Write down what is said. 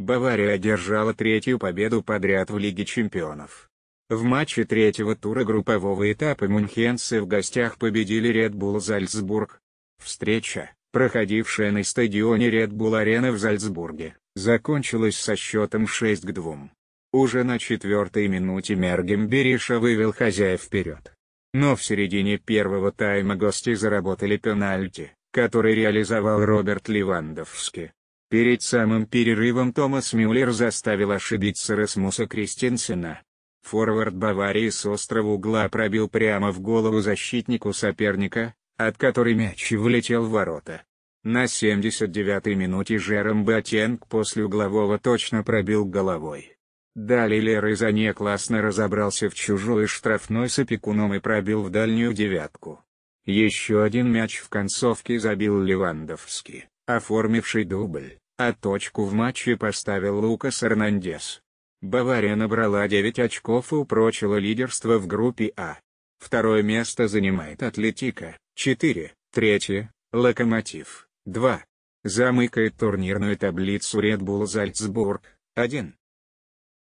Бавария одержала третью победу подряд в Лиге чемпионов. В матче третьего тура группового этапа мюнхенцы в гостях победили Red Bull Зальцбург. Встреча, проходившая на стадионе Red Bull Arena в Зальцбурге, закончилась со счетом 6 к 2. Уже на четвертой минуте Мергем Бериша вывел хозяев вперед. Но в середине первого тайма гости заработали пенальти, который реализовал Роберт Левандовский. Перед самым перерывом Томас Мюллер заставил ошибиться Расмуса Кристенсена. Форвард Баварии с острого угла пробил прямо в голову защитнику соперника, от которой мяч влетел в ворота. На 79-й минуте Жером Батенг после углового точно пробил головой. Далее Леры Зане классно разобрался в чужой штрафной с опекуном и пробил в дальнюю девятку. Еще один мяч в концовке забил Левандовский оформивший дубль, а точку в матче поставил Лукас Эрнандес. Бавария набрала 9 очков и упрочила лидерство в группе А. Второе место занимает Атлетика, 4, третье – Локомотив, 2. Замыкает турнирную таблицу Red Bull Зальцбург, 1.